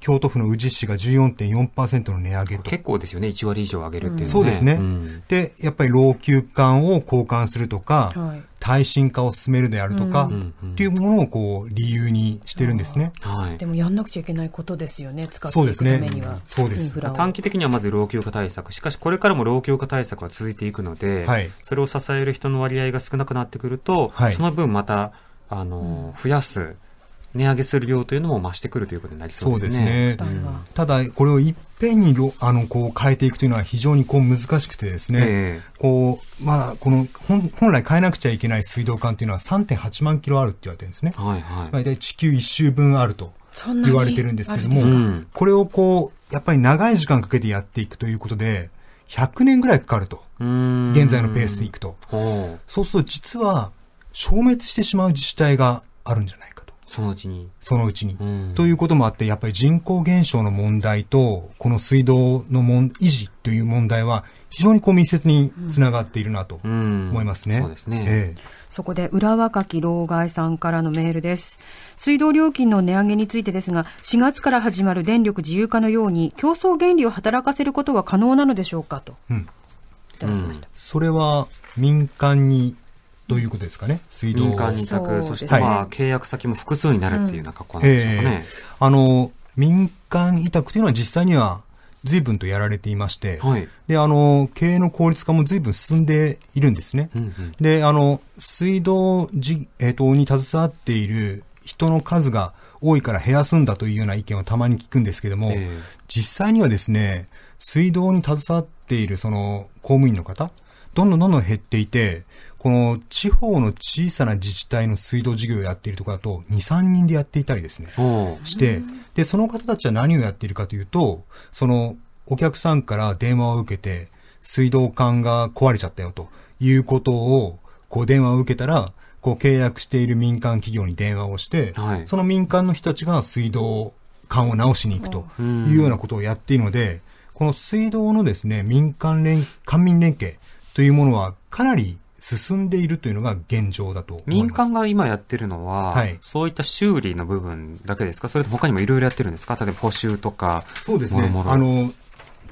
京都府の宇治市が14.4%の値上げと。結構ですよね、1割以上上げるっていうね、そうですね、うん、で、やっぱり老朽管を交換するとか、はい、耐震化を進めるであるとか、うん、っていうものをこう、理由にしてるんですね、はい。でもやんなくちゃいけないことですよね、使っていくためには。そうですね。短期的にはまず老朽化対策。しかし、これからも老朽化対策は続いていくので、はい、それを支える人の割合が少なくなってくると、その分また、あの、うん、増やす値上げする量というのも増してくるということになりそうですね。そうですね。ただ、これをいっぺんにあのこう変えていくというのは非常にこう難しくてですね、えー、こう、まあ、この本本来変えなくちゃいけない水道管というのは3.8万キロあるって言われてるんですね。はいはい。大体地球一周分あると。言われてるんですけども、これをこう、やっぱり長い時間かけてやっていくということで、100年ぐらいかかると。現在のペースでいくと。そうすると実は消滅してしまう自治体があるんじゃないか。そのうちに。そのうちに。うん、ということもあって、やっぱり人口減少の問題と、この水道のもん維持という問題は、非常にこう密接につながっているなと思いますね。うんうん、そうですね。ええ、そこで、浦和垣老害さんからのメールです。水道料金の値上げについてですが、4月から始まる電力自由化のように、競争原理を働かせることは可能なのでしょうかと。うん。いただきました。それは、民間にということですかね、水道民間委託、そしてまあ契約先も複数になるっていうような格好なんでね。えー、あの民間委託というのは実際には随分とやられていまして、はい、であの経営の効率化も随分進んでいるんですね。うんうん、であの水道えーと、とに携わっている人の数が多いから減らすんだというような意見をたまに聞くんですけども、えー、実際にはですね水道に携わっているその公務員の方どんどんどんどん減っていてこの地方の小さな自治体の水道事業をやっているところだと、2、3人でやっていたりですね、して、で、その方たちは何をやっているかというと、そのお客さんから電話を受けて、水道管が壊れちゃったよということを、こう電話を受けたら、こう契約している民間企業に電話をして、はい、その民間の人たちが水道管を直しに行くというようなことをやっているので、この水道のですね、民間連、官民連携というものはかなり進んでいるというのが現状だと民間が今やってるのは、はい、そういった修理の部分だけですかそれと他にもいろいろやってるんですか例えば補修とか。そうですね。もろもろあの、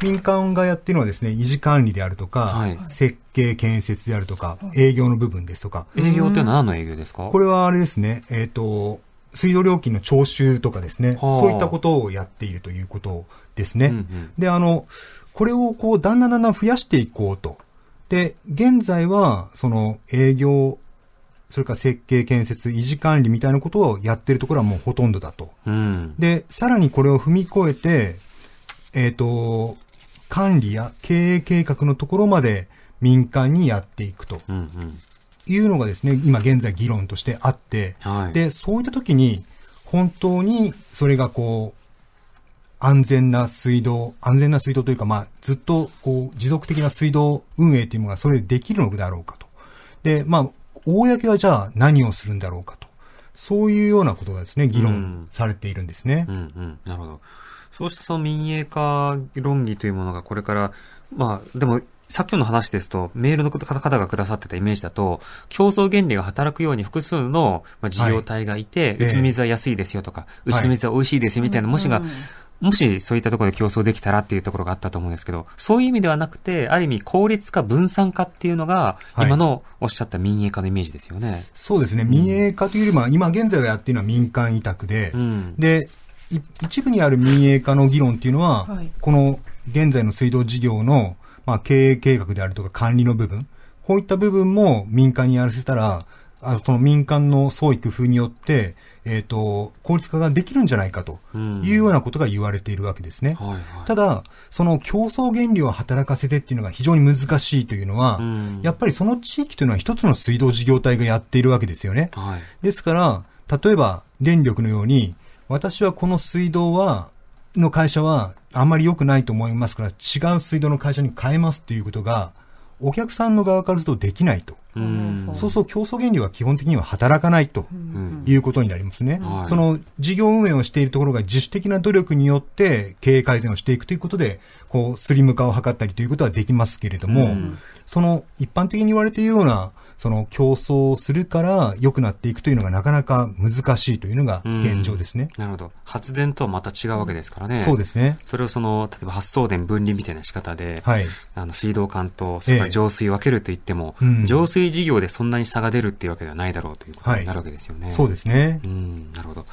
民間がやってるのはですね、維持管理であるとか、はい、設計建設であるとか、営業の部分ですとか。営業って何の営業ですかこれはあれですね、えっ、ー、と、水道料金の徴収とかですね、はあ、そういったことをやっているということですね。うんうん、で、あの、これをこう、だんだんだんだん増やしていこうとで、現在は、その営業、それから設計、建設、維持管理みたいなことをやってるところはもうほとんどだと。うん、で、さらにこれを踏み越えて、えっ、ー、と、管理や経営計画のところまで民間にやっていくと。うんうんいうのがですね、今現在議論としてあって、はい、で、そういった時に、本当にそれがこう、安全な水道、安全な水道というか、まあ、ずっと、こう、持続的な水道運営というものがそれでできるのだろうかと。で、まあ、公はじゃあ何をするんだろうかと。そういうようなことがですね、議論されているんですね。うん、うん、うん、なるほど。そうしたその民営化論議というものがこれから、まあ、でも、さっきの話ですと、メールの方がくださってたイメージだと、競争原理が働くように複数の事業体がいて、はい、うちの水は安いですよとか、えうちの水は美味しいですよみたいな、もしが、うんうんもしそういったところで競争できたらっていうところがあったと思うんですけど、そういう意味ではなくて、ある意味効率化、分散化っていうのが、今のおっしゃった民営化のイメージですよね。はい、そうですね。民営化というよりも、今現在はやっているのは民間委託で、うん、で、一部にある民営化の議論っていうのは、はい、この現在の水道事業の、まあ、経営計画であるとか管理の部分、こういった部分も民間にやらせたら、うんあのその民間の創意工夫によって、えっ、ー、と、効率化ができるんじゃないかというようなことが言われているわけですね。うんはいはい、ただ、その競争原理を働かせてっていうのが非常に難しいというのは、うん、やっぱりその地域というのは一つの水道事業体がやっているわけですよね。はい、ですから、例えば電力のように、私はこの水道は、の会社はあんまり良くないと思いますから、違う水道の会社に変えますっていうことが、お客さんの側からするとできないと。そうそう競争原理は基本的には働かないということになりますね。その事業運営をしているところが自主的な努力によって経営改善をしていくということで、こうスリム化を図ったりということはできますけれども、その一般的に言われているようなその競争をするから良くなっていくというのがなかなか難しいというのが現状ですね。なるほど。発電とはまた違うわけですからね。そうですね。それをその、例えば発送電分離みたいな仕方で、はい、あの水道管と、それから浄水分けると言っても、ええうん、浄水事業でそんなに差が出るっていうわけではないだろうということになるわけですよね。はい、そうですね。うん、なるほど。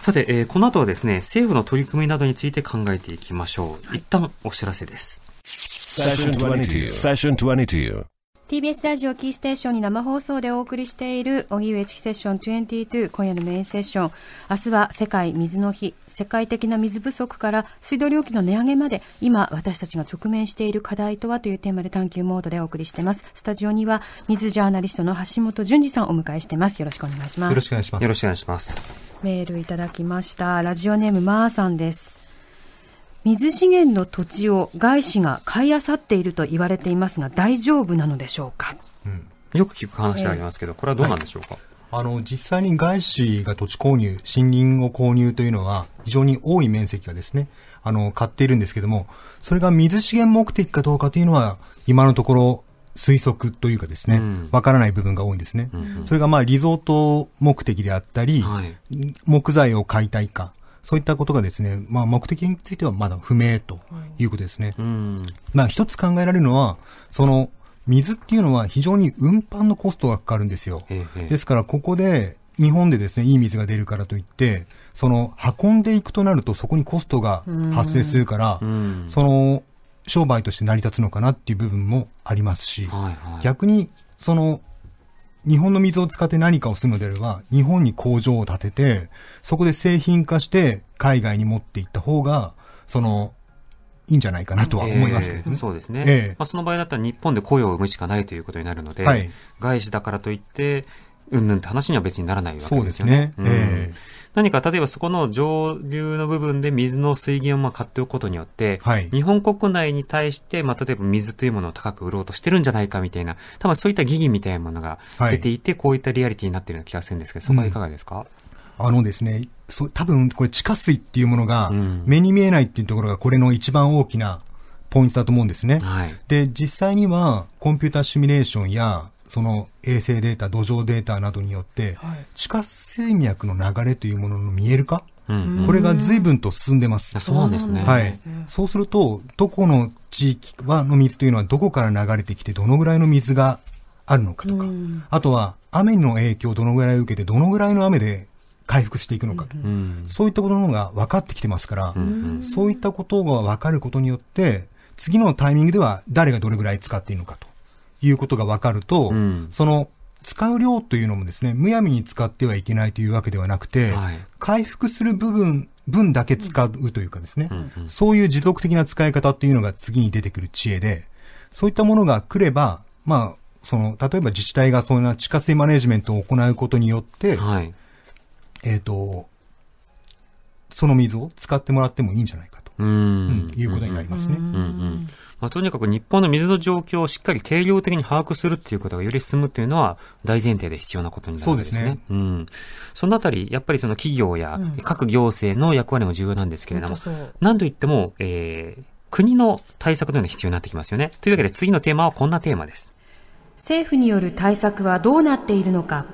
さて、えー、この後はですね、政府の取り組みなどについて考えていきましょう。一旦お知らせです。セッション22。セッション22。TBS ラジオキーステーションに生放送でお送りしている、荻上チキセッション22、今夜のメインセッション。明日は世界水の日。世界的な水不足から水道料金の値上げまで、今私たちが直面している課題とはというテーマで探求モードでお送りしています。スタジオには、水ジャーナリストの橋本淳二さんをお迎えしています。よろしくお願いします。よろしくお願いします。よろしくお願いします。メールいただきました。ラジオネームまーさんです。水資源の土地を外資が買い漁っていると言われていますが、大丈夫なのでしょうか。うん、よく聞く話がありますけど、これはどうなんでしょうか。はいあの、実際に外資が土地購入、森林を購入というのは、非常に多い面積がですね、あの、買っているんですけども、それが水資源目的かどうかというのは、今のところ、推測というかですね、わ、うん、からない部分が多いんですね。うんうん、それがまあ、リゾート目的であったり、はい、木材を買いたいか、そういったことがですね、まあ、目的についてはまだ不明ということですね。うまあ、一つ考えられるのは、その、水っていうのは非常に運搬のコストがかかるんですよ。ですから、ここで、日本でですね、いい水が出るからといって、その、運んでいくとなると、そこにコストが発生するから、その、商売として成り立つのかなっていう部分もありますし、逆に、その、日本の水を使って何かをするのであれば、日本に工場を建てて、そこで製品化して海外に持っていった方が、その、いいんじゃないかなとは思いますけどねえー、そうですね。えー、まあ、その場合だったら日本で雇用を生むしかないということになるので、はい、外資だからといって、うんぬんって話には別にならないわけですよね。そうですね。えー、うん何か例えばそこの上流の部分で水の水源をまあ買っておくことによって、はい、日本国内に対して、まあ、例えば水というものを高く売ろうとしてるんじゃないかみたいな、多分そういった疑義みたいなものが出ていて、はい、こういったリアリティになっているような気がするんですけど、そこはいかがですか、うん、あのですね、そ多分これ地下水っていうものが目に見えないっていうところがこれの一番大きなポイントだと思うんですね。はい、で、実際にはコンピューターシミュレーションやその衛星データ、土壌データなどによって、地下水脈の流れというものの見える化、これが随分と進んでます。そうですね。はい。そうすると、どこの地域は、の水というのはどこから流れてきて、どのぐらいの水があるのかとか、あとは雨の影響をどのぐらい受けて、どのぐらいの雨で回復していくのかと、うん、そういったことのが分かってきてますから、うん、そういったことが分かることによって、次のタイミングでは誰がどれぐらい使っていいのかと。いうことが分かると、うん、その使う量というのもですね、むやみに使ってはいけないというわけではなくて、はい、回復する部分、分だけ使うというかですね、うんうん、そういう持続的な使い方っていうのが次に出てくる知恵で、そういったものが来れば、まあ、その、例えば自治体がそんな地下水マネジメントを行うことによって、はい、えっ、ー、と、その水を使ってもらってもいいんじゃないかと、うん、いうことになりますね。まあ、とにかく日本の水の状況をしっかり定量的に把握するっていうことがより進むというのは大前提で必要なことになるわけですね。そうですね。うん。そのあたり、やっぱりその企業や各行政の役割も重要なんですけれども、うん、なんと言っても、えー、国の対策というのが必要になってきますよね。というわけで次のテーマはこんなテーマです。政府による対策はどうなっているのか。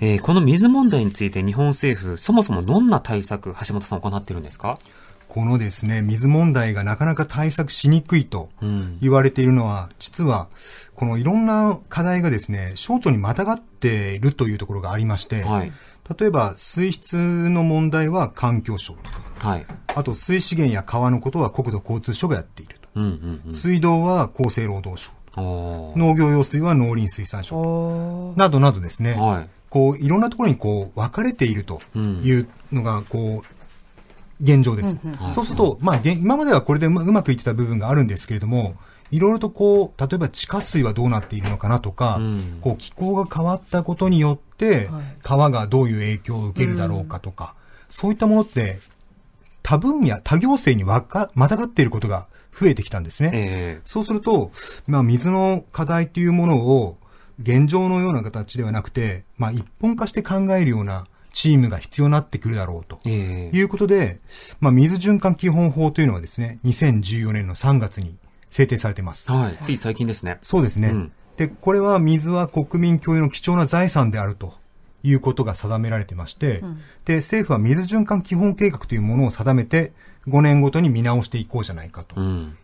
えー、この水問題について日本政府、そもそもどんな対策、橋本さん行っているんですかこのですね、水問題がなかなか対策しにくいと言われているのは、うん、実は、このいろんな課題がですね、省庁にまたがっているというところがありまして、はい、例えば水質の問題は環境省とか、はい、あと水資源や川のことは国土交通省がやっていると。うんうんうん、水道は厚生労働省。農業用水は農林水産省などなどですね、はい、こういろんなところにこう分かれているというのがこう現状です。そうすると、まあ、今まではこれでうまくいってた部分があるんですけれども、いろいろとこう、例えば地下水はどうなっているのかなとか、うん、こう気候が変わったことによって、川がどういう影響を受けるだろうかとか、うん、そういったものって、多分や多行政にわか、またがっていることが増えてきたんですね。えー、そうすると、まあ、水の課題というものを、現状のような形ではなくて、まあ、一本化して考えるようなチームが必要になってくるだろうと、いうことで、まあ、水循環基本法というのはですね、2014年の3月に制定されてます。はい。つい最近ですね。そうですね。うん、で、これは水は国民共有の貴重な財産であると。いうことが定められてまして、うん、で、政府は水循環基本計画というものを定めて、5年ごとに見直していこうじゃないかと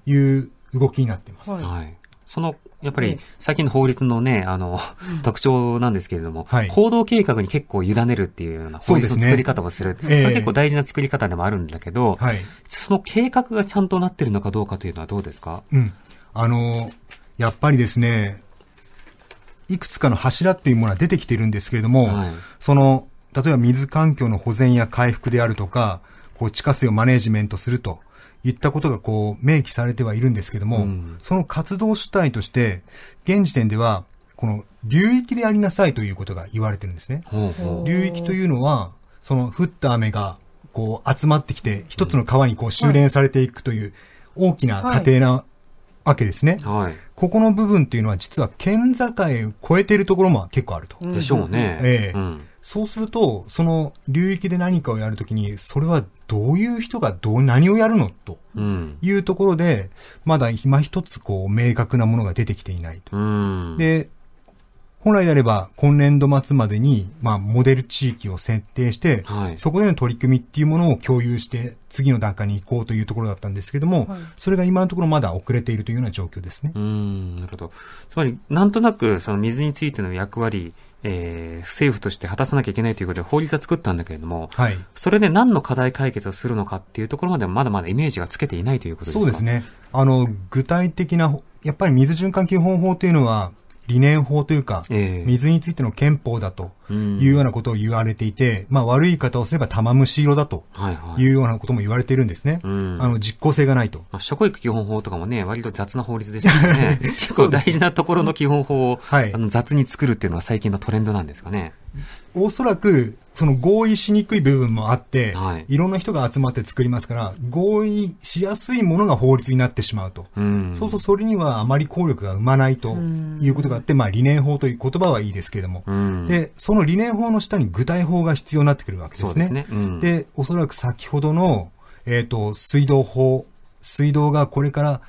いう動きになっています。うん、はい。そのやっぱり最近の法律のね、あの、特徴なんですけれども、はい、行動計画に結構委ねるっていうような法律の作り方をする。すねえー、結構大事な作り方でもあるんだけど、はい、その計画がちゃんとなってるのかどうかというのはどうですか、うん、あの、やっぱりですね、いくつかの柱っていうものは出てきてるんですけれども、はい、その、例えば水環境の保全や回復であるとか、こう地下水をマネージメントすると言ったことがこう明記されてはいるんですけども、うん、その活動主体として、現時点では、この流域でやりなさいということが言われてるんですね。う流域というのは、その降った雨がこう集まってきて、一つの川にこう修練されていくという大きな過程なわけですね。はい。ここの部分っていうのは実は県境を超えてるところも結構あると。でしょうね。ええうん、そうすると、その流域で何かをやるときに、それはどういう人がどう、何をやるのというところで、まだ今一つこう明確なものが出てきていないと。うん、で、本来であれば今年度末までに、まあ、モデル地域を設定して、はい、そこでの取り組みっていうものを共有して、次の段階に行こうというところだったんですけども、はい、それが今のところまだ遅れているというような状況ですね。うんなるほど。つまり、なんとなくその水についての役割、えー、政府として果たさなきゃいけないということで法律は作ったんだけれども、はい、それで何の課題解決をするのかっていうところまではまだまだイメージがつけていないということですかそうですね。あの、具体的な、やっぱり水循環基本法というのは、理念法というか、水についての憲法だというようなことを言われていて、まあ、悪い方をすれば玉虫色だというようなことも言われているんですね。あの実効性がないと。まあ、職域基本法とかもね、割と雑な法律ですよね。結構大事なところの基本法を、はい、あの雑に作るっていうのは最近のトレンドなんですかね。おそらく、その合意しにくい部分もあって、はい、いろんな人が集まって作りますから、合意しやすいものが法律になってしまうと。うん、そうそう、それにはあまり効力が生まないということがあって、まあ、理念法という言葉はいいですけれども、うん、で、その理念法の下に具体法が必要になってくるわけですね。で、ねうん、で、おそらく先ほどの、えっ、ー、と、水道法、水道がこれから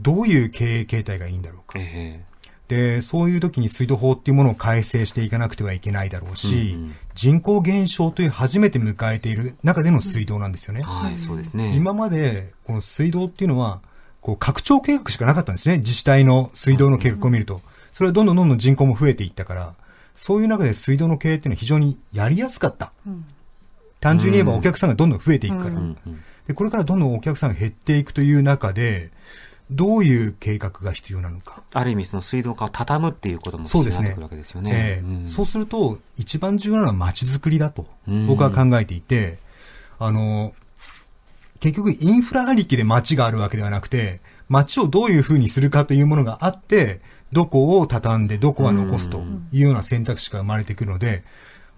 どういう経営形態がいいんだろうか。えーで、そういう時に水道法っていうものを改正していかなくてはいけないだろうし、うん人口減少という初めて迎えている中での水道なんですよね。うん、はい、そうですね。今まで、この水道っていうのは、こう、拡張計画しかなかったんですね。自治体の水道の計画を見ると。それはどんどんどんどん人口も増えていったから、そういう中で水道の経営っていうのは非常にやりやすかった。単純に言えばお客さんがどんどん増えていくから。で、これからどんどんお客さんが減っていくという中で、どういう計画が必要なのか。ある意味、その水道管を畳むっていうことも必要になってくるわけですよね。そう、ねえーうん、すると、一番重要なのは街づくりだと、僕は考えていて、あの、結局インフラありきで街があるわけではなくて、街をどういうふうにするかというものがあって、どこを畳んでどこは残すというような選択肢が生まれてくるので、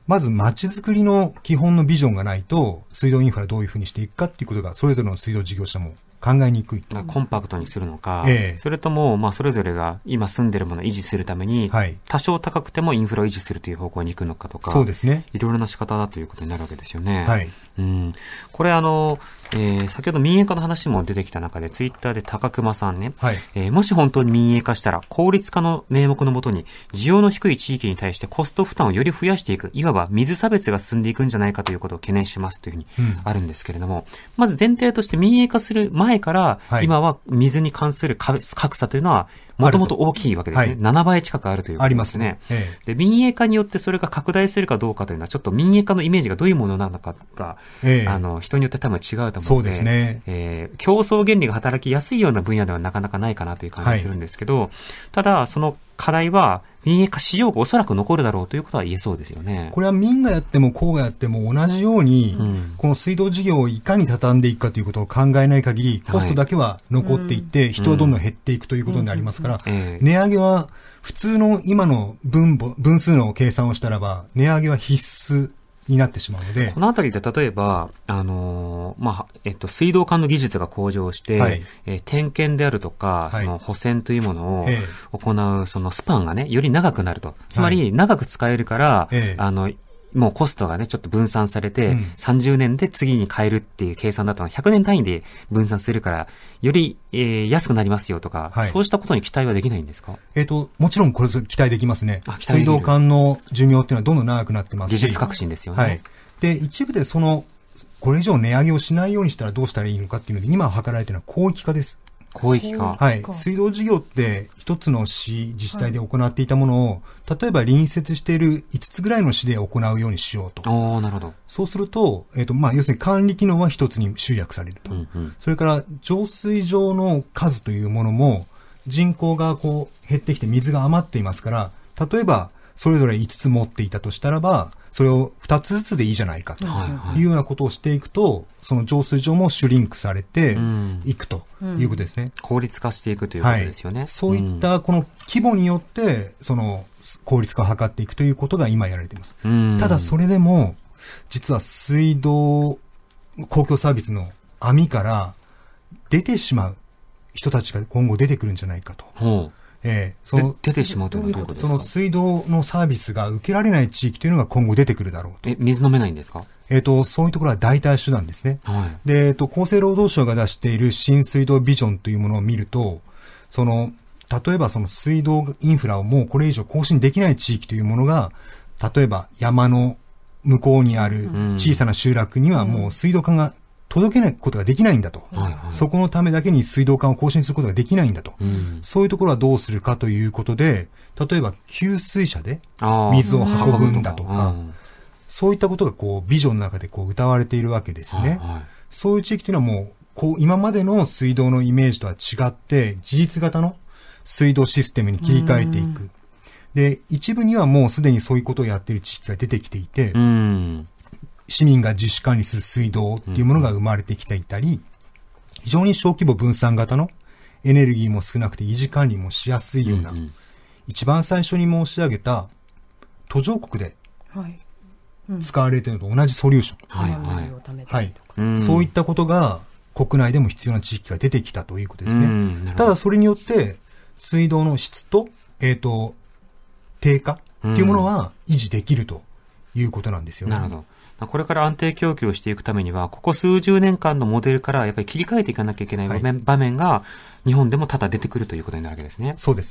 まず街づくりの基本のビジョンがないと、水道インフラどういうふうにしていくかっていうことが、それぞれの水道事業者も考えにくいと。コンパクトにするのか、えー、それとも、まあ、それぞれが今住んでるものを維持するために、はい、多少高くてもインフラを維持するという方向に行くのかとか、そうですね。いろいろな仕方だということになるわけですよね。はい。うん。これ、あの、えー、先ほど民営化の話も出てきた中で、ツイッターで高熊さんね、はい、えー、もし本当に民営化したら、効率化の名目のもとに、需要の低い地域に対してコスト負担をより増やしていく、いわば水差別が進んでいくんじゃないかということを懸念しますというふうにあるんですけれども、うん、まず前提として民営化する前から、今は水に関する格差というのは、もともと大きいわけですね、はい、7倍近くあるということですね。ありますね、ええ、で、民営化によってそれが拡大するかどうかというのは、ちょっと民営化のイメージがどういうものなのかが、ええ、あの、人によって多分違うと思うので、そうですね。えー、競争原理が働きやすいような分野ではなかなかないかなという感じがするんですけど、はい、ただ、その課題は民営化しようがおそらく残るだろうということは言えそうですよね。これは民がやっても公がやっても同じように、うん、この水道事業をいかに畳んでいくかということを考えない限り、コストだけは残っていって、はい、人はどんどん減っていくということになりますから、うんうん、値上げは普通の今の分母、分数の計算をしたらば、値上げは必須になってしまうので。このあたりで例えば、あのまあ、えっと、水道管の技術が向上して、はい、え点検であるとか、その補選というものを行う、そのスパンがね、より長くなると。つまり、長く使えるから、あの、もうコストがね、ちょっと分散されて、うん、30年で次に変えるっていう計算だったの100年単位で分散するから、より、えー、安くなりますよとか、はい、そうしたことに期待はできないんですかえっ、ー、と、もちろんこれ期待できますね。水道管の寿命っていうのはどんどん長くなってます技術革新ですよね。はい。で、一部でその、これ以上値上げをしないようにしたらどうしたらいいのかっていうので、今図られてるのは広域化です。広域化。はい。水道事業って一つの市、自治体で行っていたものを、はい、例えば隣接している5つぐらいの市で行うようにしようと。おなるほど。そうすると、えっ、ー、と、まあ、要するに管理機能は一つに集約されると。うんうん、それから、浄水場の数というものも、人口がこう減ってきて水が余っていますから、例えば、それぞれ5つ持っていたとしたらば、それを2つずつでいいじゃないかというようなことをしていくと、その浄水場もシュリンクされていくということですね。うんうん、効率化していくということですよね。はい、そういったこの規模によって、その効率化を図っていくということが今やられています。ただそれでも、実は水道、公共サービスの網から出てしまう人たちが今後出てくるんじゃないかと。えー、その出てしまうというのはどういうことですかその水道のサービスが受けられない地域というのが今後出てくるだろうと。え、水飲めないんですかえっ、ー、と、そういうところは代替手段ですね。はい、で、えっ、ー、と、厚生労働省が出している新水道ビジョンというものを見ると、その、例えばその水道インフラをもうこれ以上更新できない地域というものが、例えば山の向こうにある小さな集落にはもう水道管が届けないことができないんだと、はいはい、そこのためだけに水道管を更新することができないんだと、うん、そういうところはどうするかということで、例えば給水車で水を運ぶんだとか、そういったことがこうビジョンの中でこう歌われているわけですね。はいはい、そういう地域というのはもう、こう今までの水道のイメージとは違って、自立型の水道システムに切り替えていく。うんで、一部にはもうすでにそういうことをやっている地域が出てきていて、うん、市民が自主管理する水道っていうものが生まれてきていたり、非常に小規模分散型のエネルギーも少なくて維持管理もしやすいような、一番最初に申し上げた途上国で使われているのと同じソリューション。そういったことが国内でも必要な地域が出てきたということですね。ただそれによって、水道の質と、えっ、ー、と、低下っていうものは維持できるということなんですよね。なるほど。これから安定供給をしていくためには、ここ数十年間のモデルからやっぱり切り替えていかなきゃいけない場面はい、場面が、日本でもただ出てくるということになるわけですね。そうです。